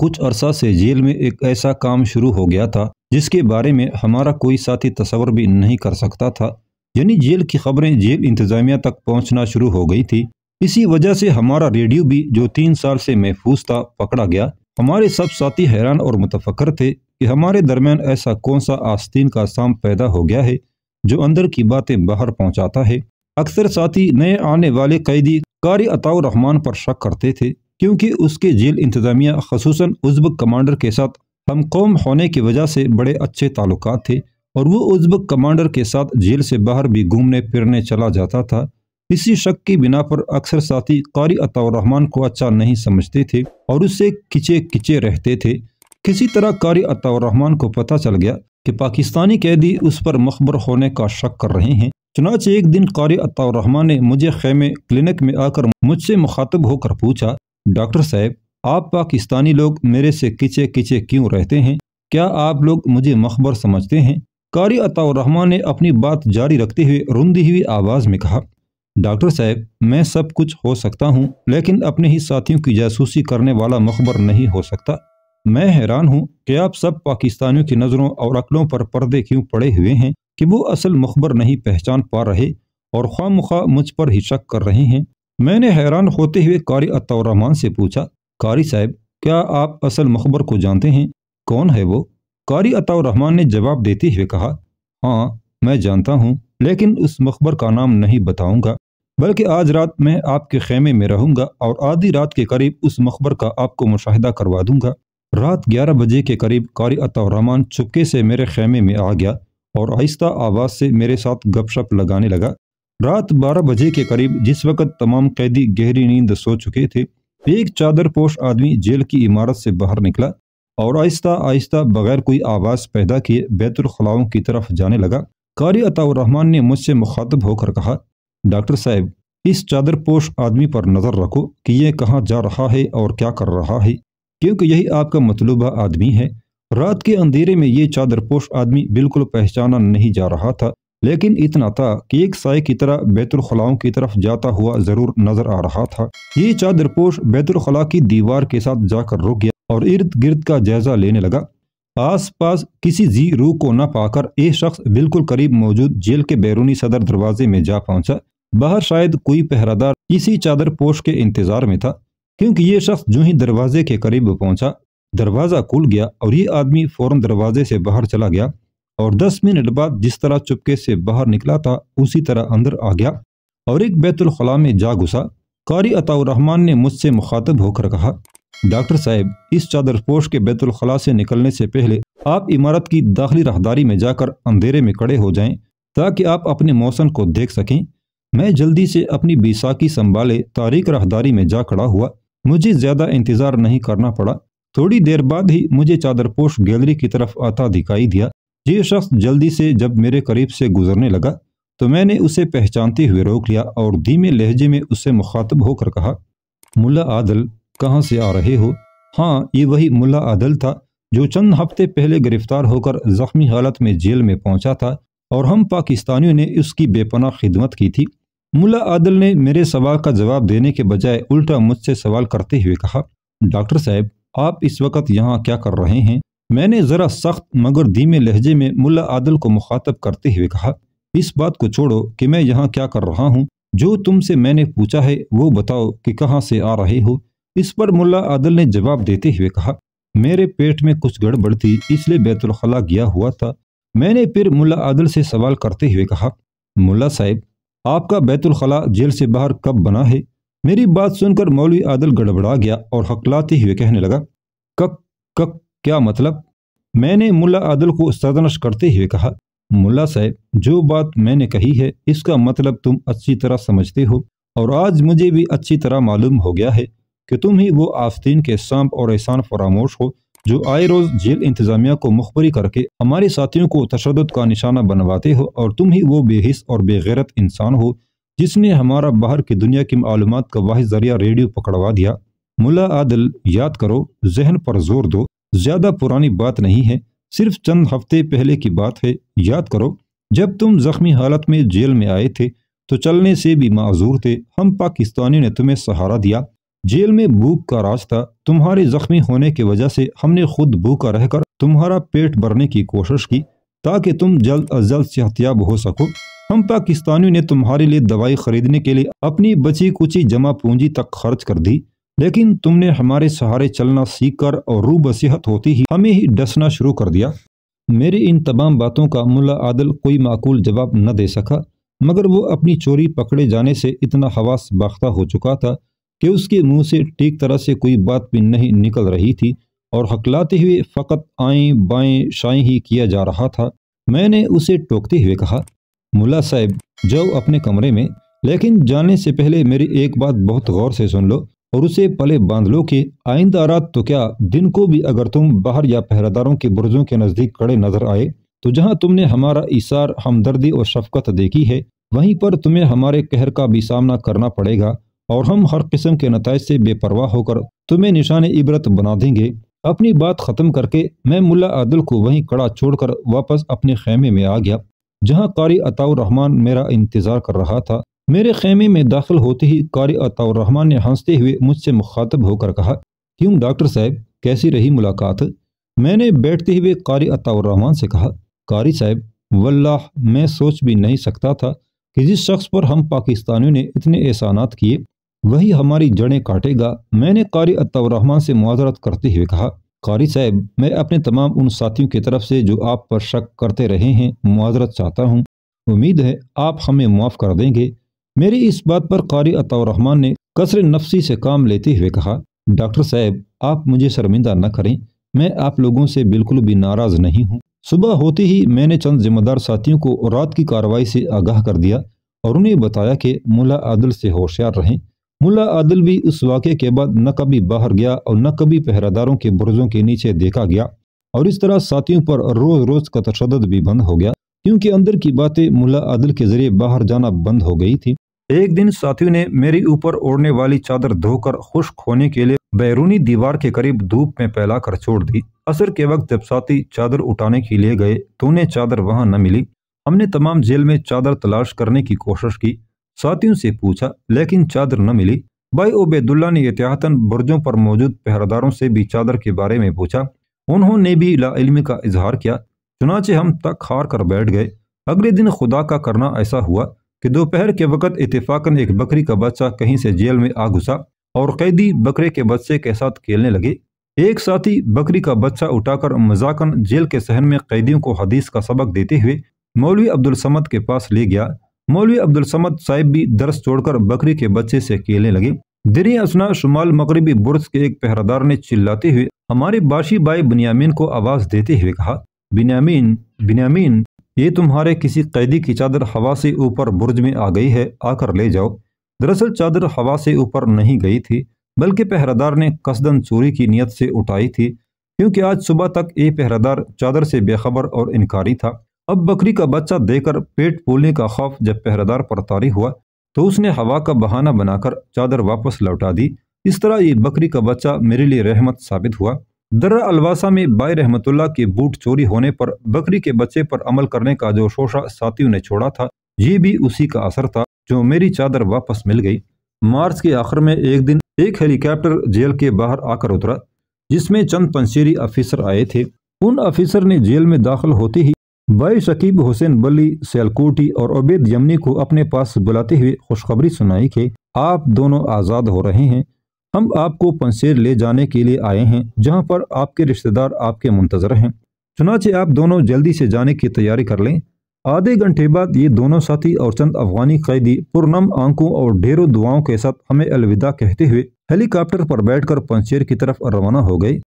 कुछ अरसा से जेल में एक ऐसा काम शुरू हो गया था जिसके बारे में हमारा कोई साथी तस्वर भी नहीं कर सकता था यानी जेल की खबरें जेल इंतजामिया तक पहुंचना शुरू हो गई थी इसी वजह से हमारा रेडियो भी जो तीन साल से महफूज था पकड़ा गया हमारे सब साथी हैरान और मुतफकर थे कि हमारे दरमियान ऐसा कौन सा आस्तीन का साम पैदा हो गया है जो अंदर की बातें बाहर पहुँचाता है अक्सर साथी नए आने वाले कैदी कारी अताउरहमान रहमान पर शक करते थे क्योंकि उसके जेल इंतजामिया खसूस उज्ब कमांडर के साथ हम कौम होने की वजह से बड़े अच्छे ताल्लुक थे और वो उज्ब कमांडर के साथ जेल से बाहर भी घूमने फिरने चला जाता था इसी शक की बिना पर अक्सर साथी कारी अताउररहमान को अच्छा नहीं समझते थे और उससे किचे किचे रहते थे किसी तरह कारी अताउररहमान को पता चल गया कि पाकिस्तानी कैदी उस पर मखबर होने का शक कर रहे हैं चुनाच एक दिन कारी अताउरहमा ने मुझे खेमे क्लिनिक में आकर मुझसे मुखातब होकर पूछा डॉक्टर साहब आप पाकिस्तानी लोग मेरे से किचे किचे क्यों रहते हैं क्या आप लोग मुझे मखबर समझते हैं कारी अताउरहमा ने अपनी बात जारी रखते हुए रुंदी हुई आवाज़ में कहा डॉक्टर साहब मैं सब कुछ हो सकता हूँ लेकिन अपने ही साथियों की जासूसी करने वाला मखबर नहीं हो सकता मैं हैरान हूँ कि आप सब पाकिस्तानियों की नज़रों और अकलों पर पर्दे क्यों पड़े हुए हैं कि वो असल मुखबर नहीं पहचान पा रहे और खाम खा मुझ पर ही शक कर रहे हैं मैंने हैरान होते हुए कारी अतरहमान से पूछा कारी साहब क्या आप असल मुखबर को जानते हैं कौन है वो कारी अतरहमान ने जवाब देते हुए कहा हाँ मैं जानता हूँ लेकिन उस मुखबर का नाम नहीं बताऊँगा बल्कि आज रात मैं आपके खेमे में रहूँगा और आधी रात के करीब उस मुखबर का आपको मुशाहिदा करवा दूंगा रात ग्यारह बजे के करीब कारी अतरहमान चुपके से मेरे खेमे में आ गया और आहिस्ता आवाज़ से मेरे साथ गपशप लगाने लगा रात बारह बजे के करीब जिस वक्त तमाम कैदी गहरी नींद सो चुके थे एक चादर पोश आदमी जेल की इमारत से बाहर निकला और आहिस्ता आहिस्ता बगैर कोई आवाज़ पैदा किए बैतुलखलाओं की तरफ जाने लगा कारी रहमान ने मुझसे मुखातब होकर कहा डॉक्टर साहब इस चादर पोश आदमी पर नज़र रखो कि यह कहाँ जा रहा है और क्या कर रहा है क्योंकि यही आपका मतलूबा आदमी है रात के अंधेरे में ये चादरपोश आदमी बिल्कुल पहचाना नहीं जा रहा था लेकिन इतना था कि एक साय की तरह बैतुलखलाओं की तरफ जाता हुआ जरूर नजर आ रहा था ये चादरपोश बैतुलखला की दीवार के साथ जाकर रुक गया और इर्द गिर्द का जायजा लेने लगा आसपास किसी जी रूह को न पाकर यह शख्स बिल्कुल करीब मौजूद जेल के बैरूनी सदर दरवाजे में जा पहुंचा बाहर शायद कोई पहरादार इसी चादर पोश के इंतजार में था क्योंकि ये शख्स जो ही दरवाजे के करीब पहुंचा दरवाज़ा खुल गया और ये आदमी फ़ौरन दरवाजे से बाहर चला गया और दस मिनट बाद जिस तरह चुपके से बाहर निकला था उसी तरह अंदर आ गया और एक बैतुलखला में जा घुसा कारी अताउरहमान ने मुझसे मुखातब होकर कहा डॉक्टर साहब इस चादर पोश के बैतुलखला से निकलने से पहले आप इमारत की दाखिली राहदारी में जाकर अंधेरे में खड़े हो जाएं ताकि आप अपने मौसम को देख सकें मैं जल्दी से अपनी बैसाखी संभाले तारीख राहदारी में जा खड़ा हुआ मुझे ज़्यादा इंतज़ार नहीं करना पड़ा थोड़ी देर बाद ही मुझे चादरपोश गैलरी की तरफ आता दिखाई दिया ये शख्स जल्दी से जब मेरे करीब से गुजरने लगा तो मैंने उसे पहचानते हुए रोक लिया और धीमे लहजे में उससे मुखातब होकर कहा मुल्ला आदल कहाँ से आ रहे हो हाँ ये वही मुल्ला आदल था जो चंद हफ्ते पहले गिरफ्तार होकर जख्मी हालत में जेल में पहुंचा था और हम पाकिस्तानियों ने उसकी बेपना खिदमत की थी मुला आदल ने मेरे सवाल का जवाब देने के बजाय उल्टा मुझसे सवाल करते हुए कहा डॉक्टर साहब आप इस वक्त यहाँ क्या कर रहे हैं मैंने ज़रा सख्त मगर धीमे लहजे में मुल्ला आदल को मुखातब करते हुए कहा इस बात को छोड़ो कि मैं यहाँ क्या कर रहा हूँ जो तुमसे मैंने पूछा है वो बताओ कि कहाँ से आ रहे हो इस पर मुल्ला आदल ने जवाब देते हुए कहा मेरे पेट में कुछ गड़बड़ थी इसलिए बैतुलखला गया हुआ था मैंने फिर मुला आदल से सवाल करते हुए कहा मुला साहब आपका बैतुलखला जेल से बाहर कब बना है मेरी बात सुनकर मौलवी आदल गड़बड़ा गया और हकलाते हुए कहने लगा कक कक क्या मतलब मैंने मुल्ला आदल को सदनश करते हुए कहा मुल्ला साहब जो बात मैंने कही है इसका मतलब तुम अच्छी तरह समझते हो और आज मुझे भी अच्छी तरह मालूम हो गया है कि तुम ही वो आफतीन के सांप और एहसान फरामोश हो जो आए रोज़ जेल इंतज़ामिया को मुखबरी करके हमारे साथियों को तशद का निशाना बनवाते हो और तुम ही वो बेहिस और बेगैरत इंसान हो जिसने हमारा बाहर की दुनिया की मालूम का वाहि जरिया रेडियो पकड़वा दिया मुला आदल याद करो जहन पर जोर दो ज्यादा पुरानी बात नहीं है सिर्फ चंद हफ्ते पहले की बात है याद करो जब तुम जख्मी हालत में जेल में आए थे तो चलने से भी माजूर थे हम पाकिस्तानी ने तुम्हें सहारा दिया जेल में भूख का रास्ता तुम्हारे जख्मी होने की वजह से हमने खुद भूखा रहकर तुम्हारा पेट भरने की कोशिश की ताकि तुम जल्द अज जल्द सेहतियाब हो सको हम पाकिस्तानियों ने तुम्हारे लिए दवाई खरीदने के लिए अपनी बची कुची जमा पूंजी तक खर्च कर दी लेकिन तुमने हमारे सहारे चलना सीखकर और रू बसीहत होती ही हमें ही डसना शुरू कर दिया मेरे इन तमाम बातों का मुला आदल कोई माकूल जवाब न दे सका मगर वो अपनी चोरी पकड़े जाने से इतना हवास बाख्ता हो चुका था कि उसके मुंह से ठीक तरह से कोई बात भी नहीं निकल रही थी और हकलाते हुए फ़कत आए बाएँ शाएं ही किया जा रहा था मैंने उसे टोकते हुए कहा मुला साहब जाओ अपने कमरे में लेकिन जाने से पहले मेरी एक बात बहुत गौर से सुन लो और उसे पले बांध लो कि आइंदा रात तो क्या दिन को भी अगर तुम बाहर या पहरेदारों के बुर्जों के नज़दीक खड़े नजर आए तो जहाँ तुमने हमारा इशार हमदर्दी और शफकत देखी है वहीं पर तुम्हें हमारे कहर का भी सामना करना पड़ेगा और हम हर किस्म के नतज से बेपरवाह होकर तुम्हें निशान इबरत बना देंगे अपनी बात ख़त्म करके मैं मुल्ला आदिल को वहीं कड़ा छोड़कर वापस अपने खेमे में आ गया जहाँ कारी अताउर रहमान मेरा इंतज़ार कर रहा था मेरे खेमे में दाखिल होते ही कारी रहमान ने हंसते हुए मुझसे मुखातब होकर कहा क्यों डॉक्टर साहब कैसी रही मुलाकात मैंने बैठते हुए कारी रहमान से कहा कारी साहब वल्लाह मैं सोच भी नहीं सकता था कि जिस शख्स पर हम पाकिस्तानियों ने इतने एहसानात किए वही हमारी जड़ें काटेगा मैंने कारी रहमान से मुआजरत करते हुए कहा कारी साहब मैं अपने तमाम उन साथियों की तरफ से जो आप पर शक करते रहे हैं मुआजरत चाहता हूँ उम्मीद है आप हमें माफ़ कर देंगे मेरी इस बात पर कारी रहमान ने कसर नफसी से काम लेते हुए कहा डॉक्टर साहब आप मुझे शर्मिंदा न करें मैं आप लोगों से बिल्कुल भी नाराज नहीं हूँ सुबह होते ही मैंने चंद जिम्मेदार साथियों को रात की कार्रवाई से आगाह कर दिया और उन्हें बताया कि मुला आदिल से होशियार रहें मुला आदिल भी उस वाक़े के बाद न कभी बाहर गया और न कभी पहरादारों के बुरजों के नीचे देखा गया और इस तरह साथियों पर रोज रोज का तशद भी बंद हो गया क्योंकि अंदर की बातें मुला आदिल के जरिए बाहर जाना बंद हो गई थी एक दिन साथियों ने मेरे ऊपर ओढ़ने वाली चादर धोकर खुश्क होने के लिए बैरूनी दीवार के करीब धूप में फैला कर छोड़ दी असर के वक्त जब साथी चादर उठाने के लिए गए तो उन्हें चादर वहां न मिली हमने तमाम जेल में चादर तलाश करने की कोशिश की साथियों से पूछा लेकिन चादर न मिली भाई ओबेदुल्ला ने एहतियातन बुर्जों पर मौजूद पहरेदारों से भी चादर के बारे में पूछा उन्होंने भी लाइलमी का इजहार किया चुनाचे हम तक हार कर बैठ गए अगले दिन खुदा का करना ऐसा हुआ कि दोपहर के वक़्त इतफाक़न एक बकरी का बच्चा कहीं से जेल में आ घुसा और कैदी बकरे के बच्चे के साथ खेलने लगे एक साथी बकरी का बच्चा उठाकर मजाकन जेल के सहन में कैदियों को हदीस का सबक देते हुए मौलवी अब्दुल समद के पास ले गया मौलवी अब्दुल समद साहिब भी दर्श छोड़कर बकरी के बच्चे से खेलने लगे दिरी असना शुमाल मगरबी बुर्ज के एक पहरादार ने चिल्लाते हुए हमारे बाशी बाई बिनियामीन को आवाज़ देते हुए कहा बिनियामीन बिनियामीन ये तुम्हारे किसी कैदी की चादर हवा से ऊपर बुर्ज में आ गई है आकर ले जाओ दरअसल चादर हवा से ऊपर नहीं गई थी बल्कि पहरेदार ने कसदन चोरी की नीयत से उठाई थी क्योंकि आज सुबह तक ये पहरेदार चादर से बेखबर और इनकारी था अब बकरी का बच्चा देकर पेट फूलने का खौफ जब पहरेदार पर तारी हुआ तो उसने हवा का बहाना बनाकर चादर वापस लौटा दी इस तरह ये बकरी का बच्चा मेरे लिए रहमत साबित हुआ दर्रा अलवासा में बाई रहमतुल्ला के बूट चोरी होने पर बकरी के बच्चे पर अमल करने का जो शोशा साथियों ने छोड़ा था ये भी उसी का असर था जो मेरी चादर वापस मिल गई मार्च के आखिर में एक दिन एक हेलीकॉप्टर जेल के बाहर आकर उतरा जिसमें चंद पंचेरी अफिसर आए थे उन अफिसर ने जेल में दाखिल होते ही बाई शकीब हुसैन बली सैलकोटी और अबेद यमनी को अपने पास बुलाते हुए खुशखबरी सुनाई कि आप दोनों आज़ाद हो रहे हैं हम आपको पंसेर ले जाने के लिए आए हैं जहां पर आपके रिश्तेदार आपके मुंतजर हैं चुनाचे आप दोनों जल्दी से जाने की तैयारी कर लें आधे घंटे बाद ये दोनों साथी और चंद अफगानी कैदी पुरनम आंखों और ढेरों दुआओं के साथ हमें अलविदा कहते हुए हेलीकॉप्टर पर बैठकर पंचेर की तरफ रवाना हो गए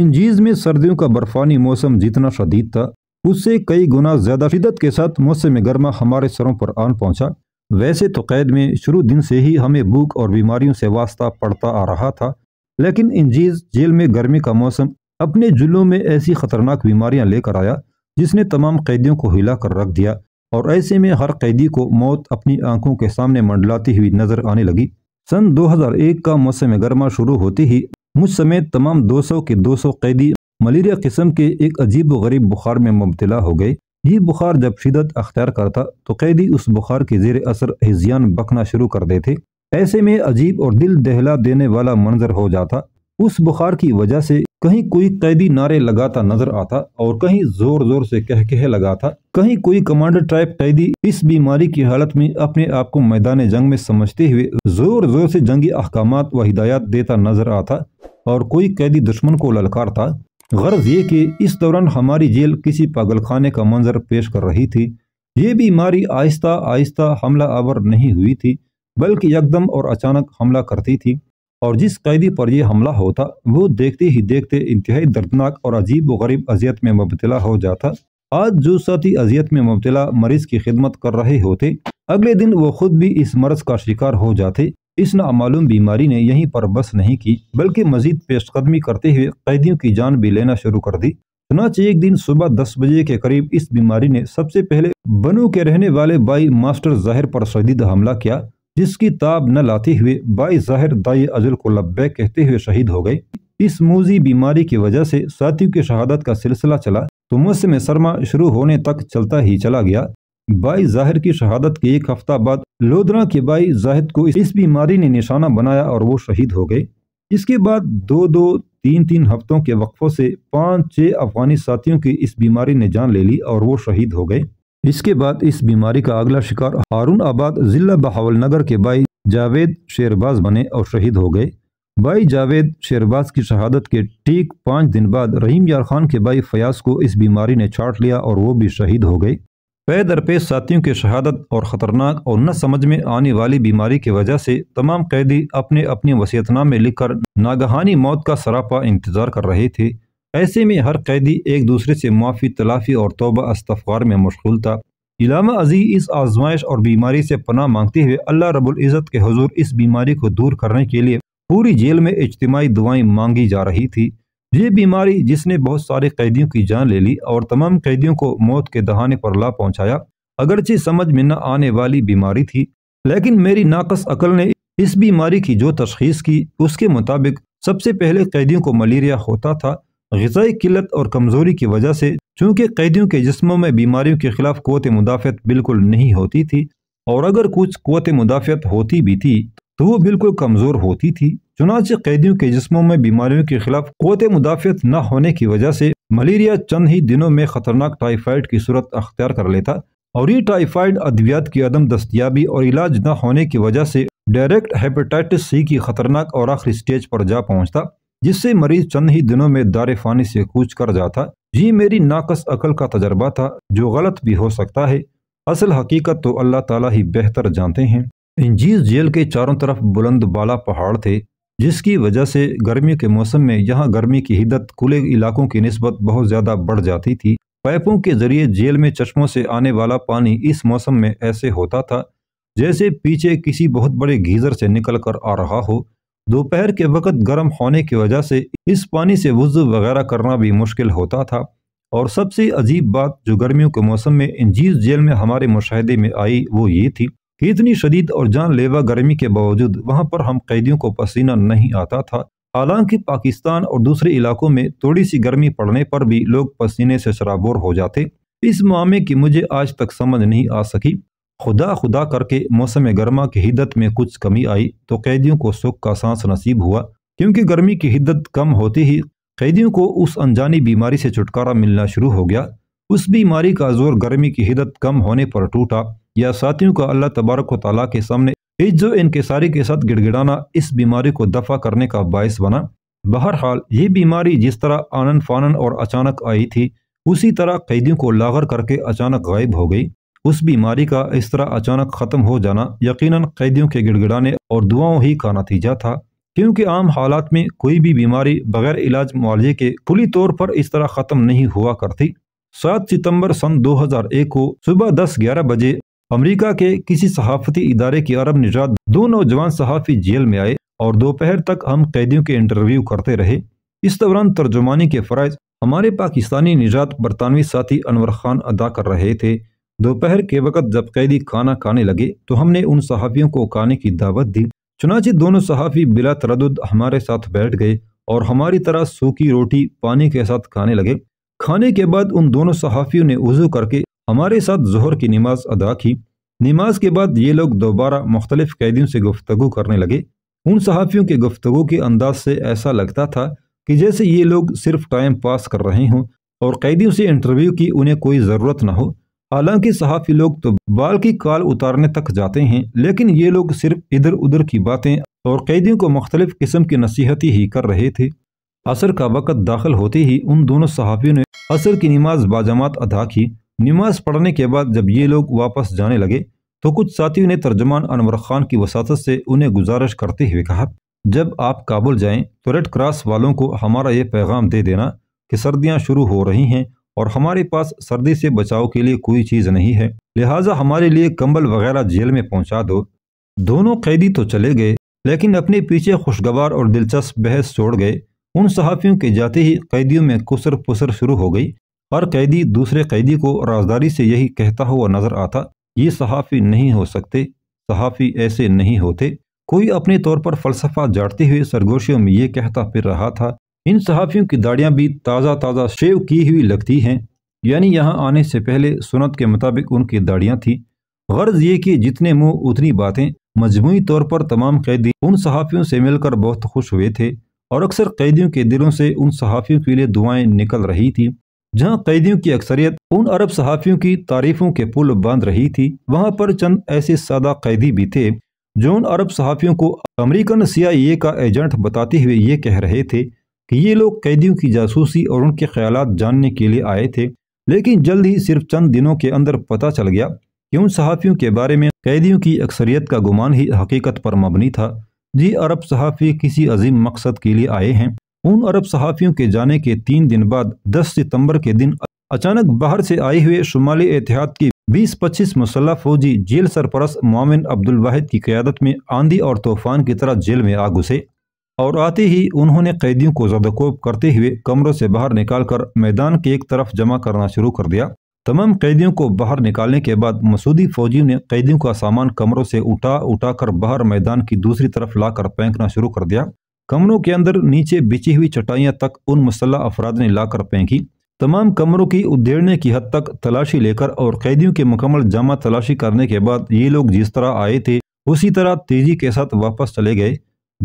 इंजीज में सर्दियों का बर्फानी मौसम जितना शदीद था उससे कई गुना ज्यादा शिदत के साथ मौसम गर्मा हमारे सरों पर आन पहुंचा वैसे तो कैद में शुरू दिन से ही हमें भूख और बीमारियों से वास्ता पड़ता आ रहा था लेकिन इंजीज जेल में गर्मी का मौसम अपने जुल्लों में ऐसी खतरनाक बीमारियां लेकर आया जिसने तमाम कैदियों को हिला कर रख दिया और ऐसे में हर कैदी को मौत अपनी आंखों के सामने मंडलाती हुई नजर आने लगी सन 2001 का मौसम गर्मा शुरू होते ही मुझ समेत तमाम 200 के 200 कैदी मलेरिया किस्म के एक अजीब गरीब बुखार में मुबतला हो गए ये बुखार जब शिदत अख्तियार करता तो कैदी उस बुखार के जेर असर हिजियान बकना शुरू कर देते ऐसे में अजीब और दिल दहला देने वाला मंजर हो जाता उस बुखार की वजह से कहीं कोई कैदी नारे लगाता नजर आता और कहीं जोर जोर से कह कह लगाता कहीं कोई कमांडर टाइप कैदी इस बीमारी की हालत में अपने आप को मैदान जंग में समझते हुए जोर जोर से जंगी अहकाम व हिदायत देता नजर आता और कोई कैदी दुश्मन को ललकारता गर्ज ये कि इस दौरान हमारी जेल किसी पागलखाने का मंजर पेश कर रही थी ये बीमारी आहिस्ता आहिस्ता हमला आवर नहीं हुई थी बल्कि एकदम और अचानक हमला करती थी और जिस कैदी पर यह हमला होता वो देखते ही देखते इंतहाई दर्दनाक और अजीब व गरीब अजियत में मुबतला हो जाता आज जो साथी अजियत में मुबतला मरीज की खिदमत कर रहे होते अगले दिन वो खुद भी इस मर्ज का शिकार हो जाते इस नामालूम बीमारी ने यहीं पर बस नहीं की बल्कि मजीद पेशकदमी करते हुए कैदियों की जान भी लेना शुरू कर दी चनाच एक दिन सुबह दस बजे के करीब इस बीमारी ने सबसे पहले बनो के रहने वाले बाई मास्टर जहिर पर शदीद हमला किया जिसकी ताब न लाते हुए बाई जहिर दाई अजल को लब्बे कहते हुए शहीद हो गए इस मूजी बीमारी की वजह से साथियों की शहादत का सिलसिला चला तो मुस्म सरमा शुरू होने तक चलता ही चला गया बाई जाहिर की शहादत के एक हफ्ता बाद लोधरा के बाई जाहिद को इस बीमारी ने निशाना बनाया और वो शहीद हो गए इसके बाद दो दो तीन तीन हफ्तों के वक्फों से पाँच छः अफगानी साथियों की इस बीमारी ने जान ले ली और वो शहीद हो गए इसके बाद इस बीमारी का अगला शिकार हारून आबाद जिला बहावल नगर के बाई जावेद शेरबाज बने और शहीद हो गए बाई जावेद शेरबाज की शहादत के ठीक पाँच दिन बाद रहीम यार खान के बाई फयाज को इस बीमारी ने छाट लिया और वो भी शहीद हो गए पे दरपे साथियों की शहादत और ख़तरनाक और न समझ में आने वाली बीमारी की वजह से तमाम कैदी अपने अपने में लिखकर नागहानी मौत का सरापा इंतजार कर रहे थे ऐसे में हर कैदी एक दूसरे से माफ़ी तलाफी और तोबा अस्तफ़ार में मशगूल था इलामा अजी इस आजमाइश और बीमारी से पनाह मांगते हुए अल्लाह रबुल्जत के हजूर इस बीमारी को दूर करने के लिए पूरी जेल में इज्तमाही दुआएं मांगी जा रही थी ये बीमारी जिसने बहुत सारे कैदियों की जान ले ली और तमाम कैदियों को मौत के दहाने पर ला पहुंचाया अगरचे समझ में न आने वाली बीमारी थी लेकिन मेरी नाकस अकल ने इस बीमारी की जो तशीस की उसके मुताबिक सबसे पहले कैदियों को मलेरिया होता था गजाई किल्लत और कमज़ोरी की वजह से चूंकि कैदियों के जिसमों में बीमारियों के खिलाफ कोत मुदाफ़त बिल्कुल नहीं होती थी और अगर कुछ कोत मुदाफ़त होती भी थी तो वो बिल्कुल कमज़ोर होती थी चुनाचे कैदियों के जिसमों में बीमारियों के खिलाफ कोत मुदाफ़त न होने की वजह से मलेरिया चंद ही दिनों में खतरनाक टाइफाइड की सूरत अख्तियार कर लेता और ये टाइफाइड अद्वियात की अदम दस्तियाबी और इलाज न होने की वजह से डायरेक्ट हेपेटाइटिस सी की खतरनाक और आखिरी स्टेज पर जा पहुंचता जिससे मरीज चंद ही दिनों में दार फानी से कूच कर जाता ये मेरी नाकस अकल का तजर्बा था जो गलत भी हो सकता है असल हकीकत तो अल्लाह ताला ही बेहतर जानते हैं इंजीज जेल के चारों तरफ बुलंद बाला पहाड़ थे जिसकी वजह से गर्मी के मौसम में यहाँ गर्मी की हिदत खुले इलाकों की नस्बत बहुत ज़्यादा बढ़ जाती थी पाइपों के जरिए जेल में चश्मों से आने वाला पानी इस मौसम में ऐसे होता था जैसे पीछे किसी बहुत बड़े गीज़र से निकल कर आ रहा हो दोपहर के वक़्त गर्म होने की वजह से इस पानी से वज़ू वगैरह करना भी मुश्किल होता था और सबसे अजीब बात जो गर्मियों के मौसम में इंजीज जेल में हमारे मुशाहदे में आई वो ये थी इतनी शदीद और जानलेवा गर्मी के बावजूद वहाँ पर हम कैदियों को पसीना नहीं आता था हालांकि पाकिस्तान और दूसरे इलाकों में थोड़ी सी गर्मी पड़ने पर भी लोग पसीने से शराबोर हो जाते इस मामले की मुझे आज तक समझ नहीं आ सकी खुदा खुदा करके मौसम गर्मा की हिद्दत में कुछ कमी आई तो कैदियों को सुख का सांस नसीब हुआ क्योंकि गर्मी की हिद्दत कम होते ही कैदियों को उस अनजानी बीमारी से छुटकारा मिलना शुरू हो गया उस बीमारी का जोर गर्मी की हिद्दत कम होने पर टूटा या साथियों का अल्लाह तबारक व के सामने इज्जो सारी के साथ गिड़गिड़ाना इस बीमारी को दफा करने का बायस बना बहरहाल ये बीमारी जिस तरह आनन फानन और अचानक आई थी उसी तरह कैदियों को लागर करके अचानक गायब हो गई उस बीमारी का इस तरह अचानक ख़त्म हो जाना यकीनन कैदियों के गिड़गिड़ाने और दुआओं ही का नतीजा था क्योंकि आम हालात में कोई भी बीमारी बगैर इलाज मुआवजे के खुली तौर पर इस तरह ख़त्म नहीं हुआ करती सात सितंबर सन 2001 को सुबह दस ग्यारह बजे अमरीका के किसी सहाफती इदारे के अरब निजात दो नौजवान सहाफी जेल में आए और दोपहर तक हम कैदियों के इंटरव्यू करते रहे इस दौरान तर्जुमानी के फ़रज़ हमारे पाकिस्तानी निजात बरतानवी साथी अनवर खान अदा कर रहे थे दोपहर के वक्त जब कैदी खाना खाने लगे तो हमने उन सहाफ़ियों को खाने की दावत दी चुनाचे दोनों सहाफ़ी बिला तरद हमारे साथ बैठ गए और हमारी तरह सूखी रोटी पानी के साथ खाने लगे खाने के बाद उन दोनों सहाफ़ियों ने वजू करके हमारे साथ जहर की नमाज अदा की नमाज के बाद ये लोग दोबारा मुख्तलिफ कैदियों से गुफ्तु करने लगे उन सहाफ़ियों के गुफ्तु के अंदाज से ऐसा लगता था कि जैसे ये लोग सिर्फ टाइम पास कर रहे हों और कैदियों से इंटरव्यू की उन्हें कोई ज़रूरत ना हो हालांकि सहाफ़ी लोग तो बाल की काल उतारने तक जाते हैं लेकिन ये लोग सिर्फ इधर उधर की बातें और कैदियों को मुख्तलिफ किस्म की नसीहती ही कर रहे थे असर का वक़्त दाखिल होते ही उन दोनों सहाफ़ियों ने असर की नमाज बाजमात अदा की नमाज पढ़ने के बाद जब ये लोग वापस जाने लगे तो कुछ साथियों ने तर्जमान अनवर खान की वसात से उन्हें गुजारिश करते हुए कहा जब आप काबुल जाएं तो रेड क्रॉस वालों को हमारा ये पैगाम दे देना कि सर्दियां शुरू हो रही हैं और हमारे पास सर्दी से बचाव के लिए कोई चीज़ नहीं है लिहाजा हमारे लिए कंबल वगैरह जेल में पहुंचा दो दोनों कैदी तो चले गए लेकिन अपने पीछे खुशगवार और दिलचस्प बहस छोड़ गए उन सहाफ़ियों के जाते ही कैदियों में कुसर पुसर शुरू हो गई हर कैदी दूसरे कैदी को राजदारी से यही कहता हुआ नजर आता ये सहाफ़ी नहीं हो सकते सहाफ़ी ऐसे नहीं होते कोई अपने तौर पर फलसफा जाटते हुए सरगोशियों में ये कहता फिर रहा था इन सहाफ़ियों की दाढ़ियाँ भी ताज़ा ताज़ा शेव की हुई लगती हैं यानी यहाँ आने से पहले सुनत के मुताबिक उनकी दाढ़ियाँ थीं गर्ज ये कि जितने मुँह उतनी बातें मजमू तौर पर तमाम कैदी उन सहाफ़ियों से मिलकर बहुत खुश हुए थे और अक्सर कैदियों के दिलों से उन सहाफ़ियों के लिए दुआएं निकल रही थी जहां कैदियों की अक्सरियत उन अरब सहाफ़ियों की तारीफों के पुल बांध रही थी वहां पर चंद ऐसे सादा कैदी भी थे जो उन अरब सहाफ़ियों को अमेरिकन सीआईए का एजेंट बताते हुए ये कह रहे थे कि ये लोग कैदियों की जासूसी और उनके ख्याल जानने के लिए आए थे लेकिन जल्द ही सिर्फ चंद दिनों के अंदर पता चल गया कि उन सहाफ़ियों के बारे में कैदियों की अक्सरियत का गुमान ही हकीकत पर मबनी था जी अरब सहाफ़ी किसी अजीम मकसद के लिए आए हैं उन अरब सहाफ़ियों के जाने के तीन दिन बाद 10 सितंबर के दिन अचानक बाहर से आए हुए शुमाली एहतियात की 20-25 मुसल्ह फौजी जेल सरपरस मोमिन अब्दुल वाहिद की क्यादत में आंधी और तूफान की तरह जेल में आ घुसे और आते ही उन्होंने कैदियों को जदकोब करते हुए कमरों से बाहर निकालकर मैदान के एक तरफ जमा करना शुरू कर दिया तमाम कैदियों को बाहर निकालने के बाद मसूदी फौजियों ने कैदियों का सामान कमरों से उठा उठाकर बाहर मैदान की दूसरी तरफ लाकर फेंकना शुरू कर दिया कमरों के अंदर नीचे बिछी हुई चटाइयां तक उन मुसल्ह अफराद ने लाकर फेंकी तमाम कमरों की उधेड़ने की हद तक तलाशी लेकर और कैदियों के मुकम्मल जामा तलाशी करने के बाद ये लोग जिस तरह आए थे उसी तरह तेजी के साथ वापस चले गए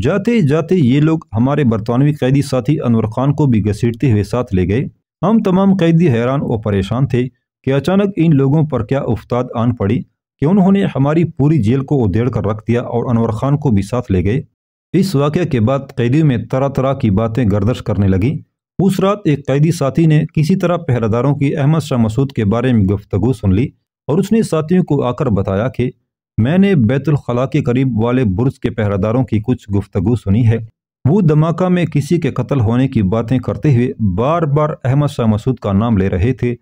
जाते जाते ये लोग हमारे बरतानवी कैदी साथी अनवर खान को भी घसीटते हुए साथ ले गए हम तमाम कैदी हैरान और परेशान थे कि अचानक इन लोगों पर क्या उफ्ताद आन पड़ी कि उन्होंने हमारी पूरी जेल को उधेड़ कर रख दिया और अनवर खान को भी साथ ले गए इस वाक़े के बाद कैदियों में तरह तरह की बातें गर्दश करने लगी उस रात एक कैदी साथी ने किसी तरह पहरेदारों की अहमद शाह मसूद के बारे में गुफ्तगु सुन ली और उसने साथियों को आकर बताया कि मैंने बैतुलखला के करीब वाले बुर्ज के पहरेदारों की कुछ गुफ्तगु सुनी है वो धमाका में किसी के कत्ल होने की बातें करते हुए बार बार अहमद शाह मसूद का नाम ले रहे थे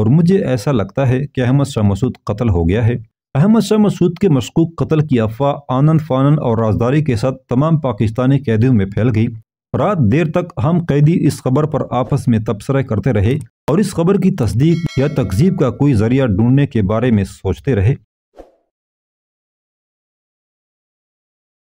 और मुझे ऐसा लगता है कि अहमद शाह मसूद कत्ल हो गया है अहमद शाह मसूद के मशकूक कत्ल की अफवाह आनन फानन और राजदारी के साथ तमाम पाकिस्तानी कैदियों में फैल गई रात देर तक हम कैदी इस खबर पर आपस में तबसरा करते रहे और इस खबर की तस्दीक या तकजीब का कोई जरिया ढूंढने के बारे में सोचते रहे